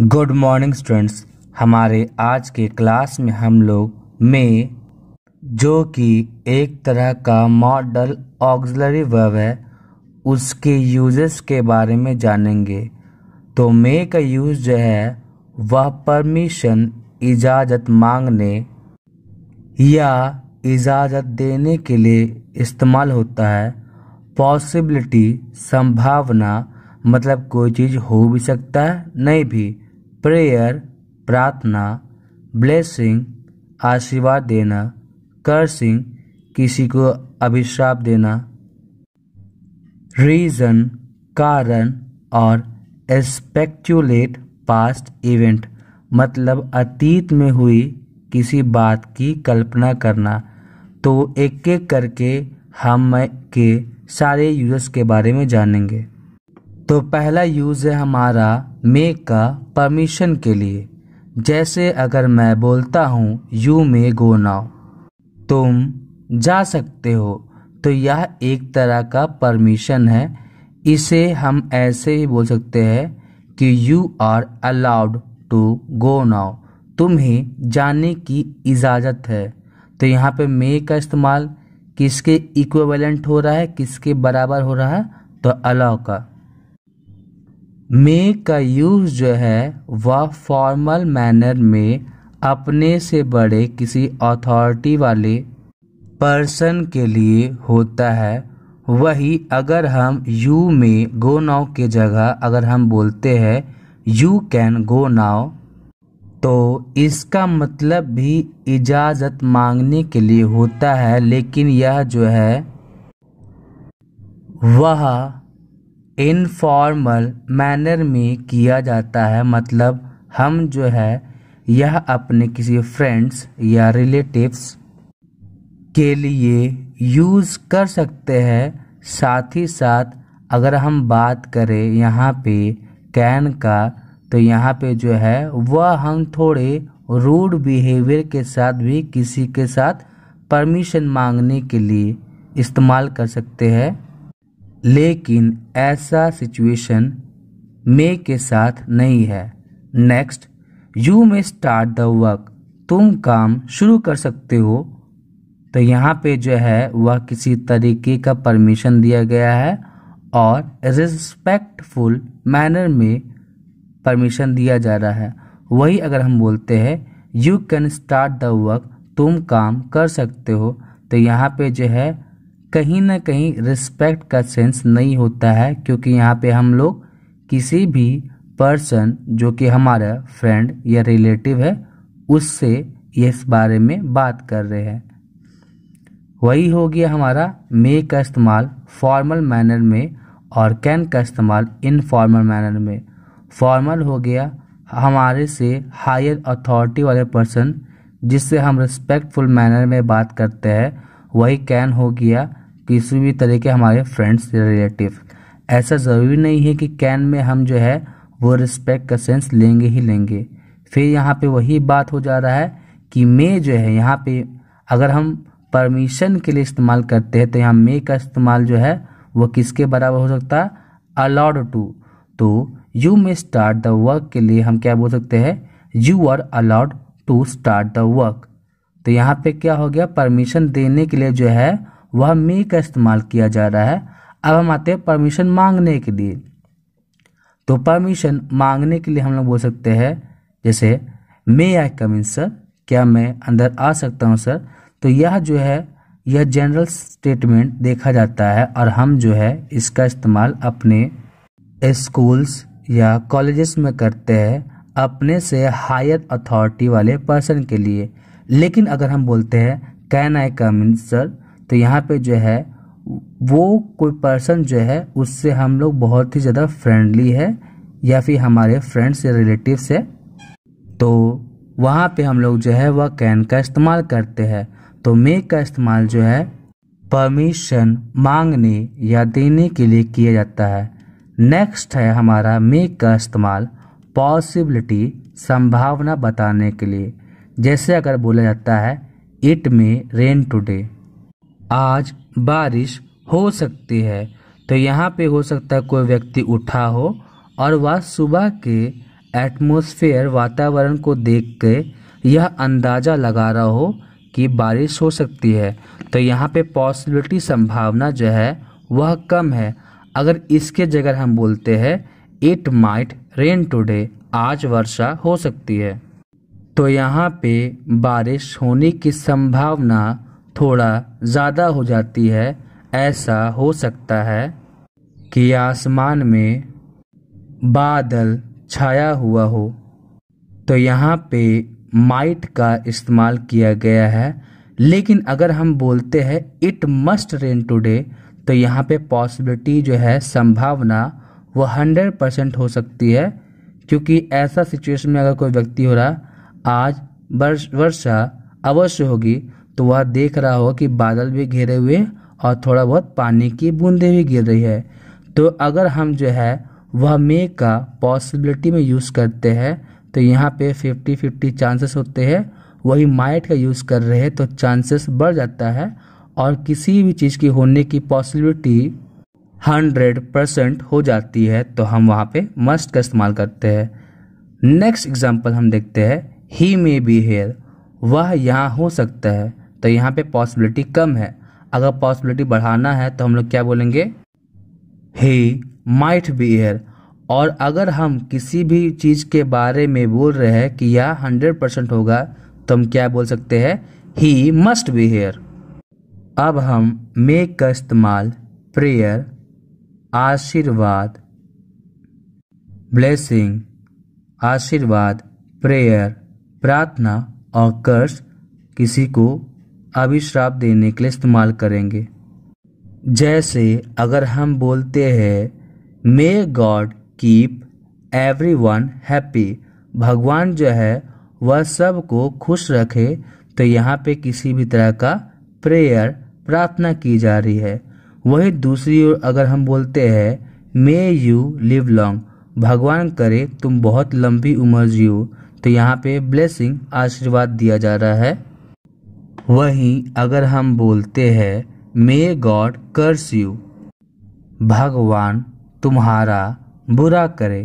Good morning students हमारे आज के क्लास में हम लोग में जो कि एक तरह का मॉडल ऑक्सलरी वर्ब है उसके यूजेस के बारे में जानेंगे तो मे का यूज जो है वह परमिशन इजाज़त मांगने या इजाज़त देने के लिए इस्तेमाल होता है पॉसिबिलिटी संभावना मतलब कोई चीज़ हो भी सकता है नहीं भी प्रेयर प्रार्थना ब्लेसिंग आशीर्वाद देना कर्सिंग किसी को अभिशाप देना रीज़न कारण और एस्पेक्टुलेट पास्ट इवेंट मतलब अतीत में हुई किसी बात की कल्पना करना तो एक एक करके हम के सारे यूज़र्स के बारे में जानेंगे तो पहला यूज़ है हमारा मे का परमिशन के लिए जैसे अगर मैं बोलता हूँ यू मे गो नाउ तुम जा सकते हो तो यह एक तरह का परमिशन है इसे हम ऐसे ही बोल सकते हैं कि you are allowed to go now तुम्हें जाने की इजाज़त है तो यहाँ पे मे का इस्तेमाल किसके इक्वेवेलेंट हो रहा है किसके बराबर हो रहा है तो अलाउ का मे का यूज़ जो है वह फॉर्मल मैनर में अपने से बड़े किसी अथॉरिटी वाले पर्सन के लिए होता है वही अगर हम यू में गो नाव के जगह अगर हम बोलते हैं यू कैन गो नाव तो इसका मतलब भी इजाज़त मांगने के लिए होता है लेकिन यह जो है वह इनफॉर्मल मैनर में किया जाता है मतलब हम जो है यह अपने किसी फ्रेंड्स या रिलेटिव्स के लिए यूज़ कर सकते हैं साथ ही साथ अगर हम बात करें यहाँ पे कैन का तो यहाँ पे जो है वह हम थोड़े रूड बिहेवियर के साथ भी किसी के साथ परमिशन मांगने के लिए इस्तेमाल कर सकते हैं लेकिन ऐसा सिचुएशन मे के साथ नहीं है next you may start the work तुम काम शुरू कर सकते हो तो यहाँ पे जो है वह किसी तरीके का परमिशन दिया गया है और रिस्पेक्टफुल मैनर में परमिशन दिया जा रहा है वही अगर हम बोलते हैं you can start the work तुम काम कर सकते हो तो यहाँ पे जो है कहीं ना कहीं रिस्पेक्ट का सेंस नहीं होता है क्योंकि यहाँ पे हम लोग किसी भी पर्सन जो कि हमारा फ्रेंड या रिलेटिव है उससे इस बारे में बात कर रहे हैं वही हो गया हमारा मे का इस्तेमाल फॉर्मल मैनर में और कैन का इस्तेमाल इनफॉर्मल मैनर में फॉर्मल हो गया हमारे से हायर अथॉरिटी वाले पर्सन जिससे हम रिस्पेक्टफुल मैनर में बात करते हैं वही कैन हो गया किसी भी तरह के हमारे फ्रेंड्स रिलेटिव ऐसा ज़रूरी नहीं है कि कैन में हम जो है वो रिस्पेक्ट का सेंस लेंगे ही लेंगे फिर यहाँ पे वही बात हो जा रहा है कि मे जो है यहाँ पे अगर हम परमिशन के लिए इस्तेमाल करते हैं तो यहाँ मे का इस्तेमाल जो है वो किसके बराबर हो सकता है अलाउड टू तो you may start the work के लिए हम क्या बोल सकते हैं you are allowed to start the work तो यहाँ पे क्या हो गया परमिशन देने के लिए जो है वह मी का इस्तेमाल किया जा रहा है अब हम आते हैं परमिशन मांगने के लिए तो परमिशन मांगने के लिए हम लोग बोल सकते हैं जैसे मे आई कम इन सर क्या मैं अंदर आ सकता हूँ सर तो यह जो है यह जनरल स्टेटमेंट देखा जाता है और हम जो है इसका इस्तेमाल अपने स्कूल्स या कॉलेजेस में करते हैं अपने से हायर अथॉरिटी वाले पर्सन के लिए लेकिन अगर हम बोलते हैं can I come in sir तो यहाँ पे जो है वो कोई पर्सन जो है उससे हम लोग बहुत ही ज़्यादा फ्रेंडली है या फिर हमारे फ्रेंड्स या रिलेटिव है तो वहाँ पे हम लोग जो है वह कैन का इस्तेमाल करते हैं तो मे का इस्तेमाल जो है परमिशन मांगने या देने के लिए किया जाता है नेक्स्ट है हमारा मे का इस्तेमाल पॉसिबिलिटी संभावना बताने के लिए जैसे अगर बोला जाता है इट मे रेन टुडे आज बारिश हो सकती है तो यहाँ पे हो सकता है कोई व्यक्ति उठा हो और वह सुबह के एटमोसफेयर वातावरण को देख के यह अंदाज़ा लगा रहा हो कि बारिश हो सकती है तो यहाँ पे पॉसिबिलिटी संभावना जो है वह कम है अगर इसके जगह हम बोलते हैं इट माइट रेन टुडे आज वर्षा हो सकती है तो यहाँ पे बारिश होने की संभावना थोड़ा ज़्यादा हो जाती है ऐसा हो सकता है कि आसमान में बादल छाया हुआ हो तो यहाँ पे माइट का इस्तेमाल किया गया है लेकिन अगर हम बोलते हैं इट मस्ट रेन टुडे तो यहाँ पे पॉसिबिलिटी जो है संभावना वो हंड्रेड परसेंट हो सकती है क्योंकि ऐसा सिचुएशन में अगर कोई व्यक्ति हो रहा आज वर्षा अवश्य होगी तो वह देख रहा हो कि बादल भी घेरे हुए और थोड़ा बहुत पानी की बूंदें भी गिर रही है तो अगर हम जो है वह मे का पॉसिबिलिटी में यूज़ करते हैं तो यहाँ पे फिफ्टी फिफ्टी चांसेस होते हैं वही माइट का यूज़ कर रहे हैं तो चांसेस बढ़ जाता है और किसी भी चीज़ की होने की पॉसिबिलिटी हंड्रेड परसेंट हो जाती है तो हम वहाँ पे मस्ट का इस्तेमाल करते हैं नेक्स्ट एग्जाम्पल हम देखते हैं ही मे बी हेयर वह यहाँ हो सकता है तो यहाँ पे पॉसिबिलिटी कम है अगर पॉसिबिलिटी बढ़ाना है तो हम लोग क्या बोलेंगे ही माइट बी एयर और अगर हम किसी भी चीज़ के बारे में बोल रहे हैं कि यह हंड्रेड परसेंट होगा तो हम क्या बोल सकते हैं ही मस्ट बी हेयर अब हम मेक का इस्तेमाल प्रेयर आशीर्वाद ब्लेसिंग आशीर्वाद प्रेयर प्रार्थना और कर्ज किसी को अभिश्राप देने के लिए इस्तेमाल करेंगे जैसे अगर हम बोलते हैं may God keep everyone happy भगवान जो है वह सबको खुश रखे तो यहाँ पे किसी भी तरह का प्रेयर प्रार्थना की जा रही है वहीं दूसरी ओर अगर हम बोलते हैं मे यू लिव लॉन्ग भगवान करे तुम बहुत लंबी उम्र जियो तो यहाँ पे ब्लेसिंग आशीर्वाद दिया जा रहा है वहीं अगर हम बोलते हैं मे गॉड कर्स यू भगवान तुम्हारा बुरा करे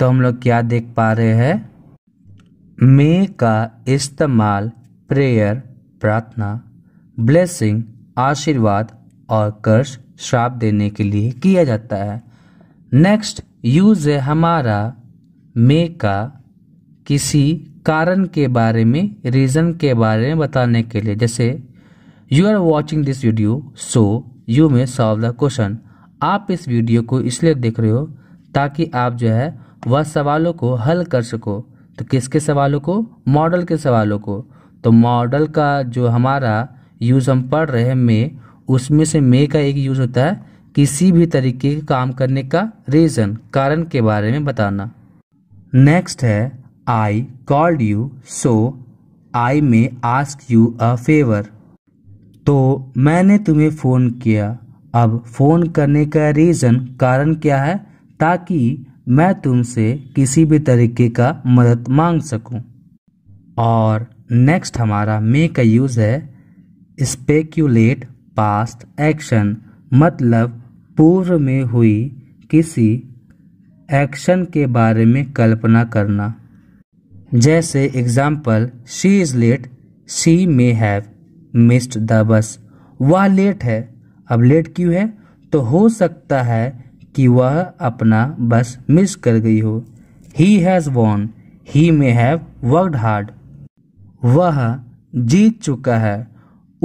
तो हम लोग क्या देख पा रहे हैं मे का इस्तेमाल प्रेयर प्रार्थना ब्लेसिंग आशीर्वाद और कर्ज श्राप देने के लिए किया जाता है नेक्स्ट यूज है हमारा मे का किसी कारण के बारे में रीज़न के बारे में बताने के लिए जैसे you are watching this video so you may solve the question आप इस वीडियो को इसलिए देख रहे हो ताकि आप जो है वह सवालों को हल कर सको तो किसके सवालों को मॉडल के सवालों को तो मॉडल का जो हमारा यूज़ हम पढ़ रहे हैं मे उसमें से मे का एक यूज़ होता है किसी भी तरीके के काम करने का रीज़न कारण के बारे में बताना नेक्स्ट है I called you, so I may ask you a favor. तो मैंने तुम्हें फ़ोन किया अब फ़ोन करने का रीज़न कारण क्या है ताकि मैं तुमसे किसी भी तरीके का मदद मांग सकूं। और नेक्स्ट हमारा मे का यूज़ है स्पेक्यूलेट पास्ट एक्शन मतलब पूर्व में हुई किसी एक्शन के बारे में कल्पना करना जैसे example she is late she may have missed the bus वह लेट है अब लेट क्यों है तो हो सकता है कि वह अपना बस मिस कर गई हो he has won he may have worked hard वह जीत चुका है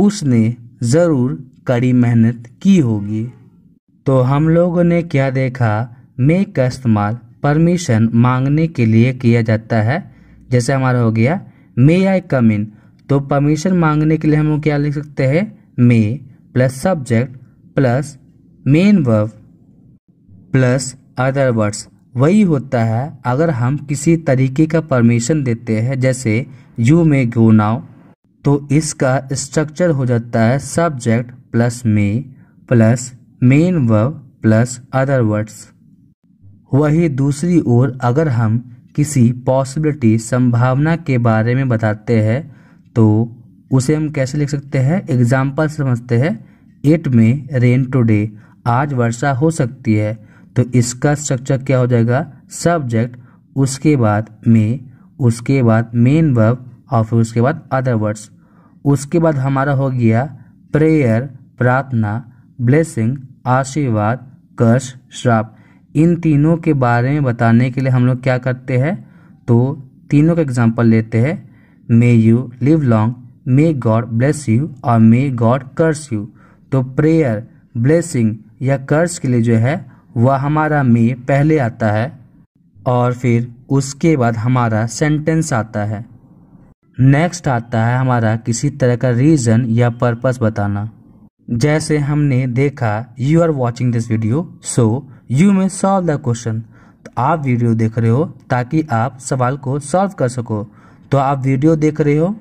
उसने ज़रूर कड़ी मेहनत की होगी तो हम लोगों ने क्या देखा मे का इस्तेमाल परमिशन मांगने के लिए किया जाता है जैसे हमारा हो गया मे आई कम इन तो परमिशन मांगने के लिए हम क्या लिख सकते हैं may plus subject plus main verb plus other words वही होता है अगर हम किसी तरीके का परमिशन देते हैं जैसे यू मे गो नाउ तो इसका स्ट्रक्चर हो जाता है subject plus may plus main verb plus other words वही दूसरी ओर अगर हम किसी पॉसिबिलिटी संभावना के बारे में बताते हैं तो उसे हम कैसे लिख सकते हैं एग्जाम्पल समझते हैं एट में रेन टुडे आज वर्षा हो सकती है तो इसका स्ट्रक्चर क्या हो जाएगा सब्जेक्ट उसके बाद में उसके बाद मेन वर्ब और फिर उसके बाद अदर वर्ड्स उसके बाद हमारा हो गया प्रेयर प्रार्थना ब्लेसिंग आशीर्वाद कर्श श्राप इन तीनों के बारे में बताने के लिए हम लोग क्या करते हैं तो तीनों का एग्जाम्पल लेते हैं may you live long may God bless you और मे गॉड कर्स यू तो प्रेयर ब्लेसिंग या कर्स के लिए जो है वह हमारा मे पहले आता है और फिर उसके बाद हमारा सेंटेंस आता है नेक्स्ट आता है हमारा किसी तरह का रीज़न या पर्पस बताना जैसे हमने देखा you are watching this video so you may solve the question तो आप वीडियो देख रहे हो ताकि आप सवाल को सॉल्व कर सको तो आप वीडियो देख रहे हो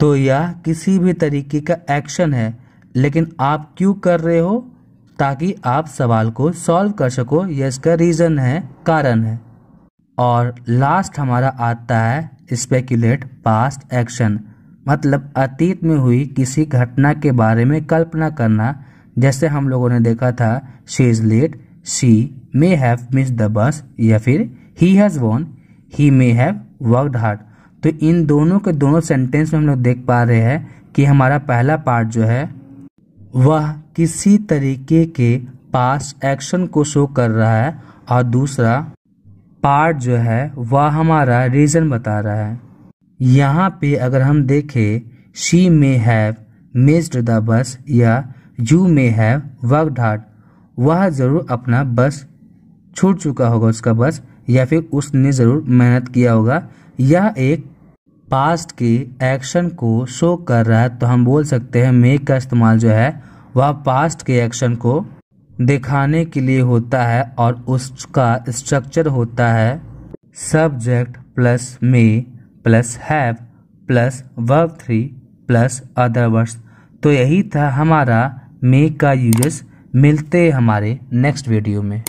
तो यह किसी भी तरीके का एक्शन है लेकिन आप क्यों कर रहे हो ताकि आप सवाल को सॉल्व कर सको यह इसका रीज़न है कारण है और लास्ट हमारा आता है स्पेक्यूलेट पास्ट एक्शन मतलब अतीत में हुई किसी घटना के बारे में कल्पना करना जैसे हम लोगों ने देखा था she is late she may have miss the bus या फिर he has won he may have worked hard तो इन दोनों के दोनों सेंटेंस में हम लोग देख पा रहे हैं कि हमारा पहला पार्ट जो है वह किसी तरीके के पास एक्शन को शो कर रहा है और दूसरा पार्ट जो है वह हमारा रीज़न बता रहा है यहाँ पे अगर हम देखें she may have missed the bus या you may have worked hard वह ज़रूर अपना बस छूट चुका होगा उसका बस या फिर उसने ज़रूर मेहनत किया होगा यह एक पास्ट के एक्शन को शो कर रहा है तो हम बोल सकते हैं मेक का इस्तेमाल जो है वह पास्ट के एक्शन को दिखाने के लिए होता है और उसका स्ट्रक्चर होता है subject plus may plus have plus verb three plus other words तो यही था हमारा मे का यूजेस मिलते हैं हमारे नेक्स्ट वीडियो में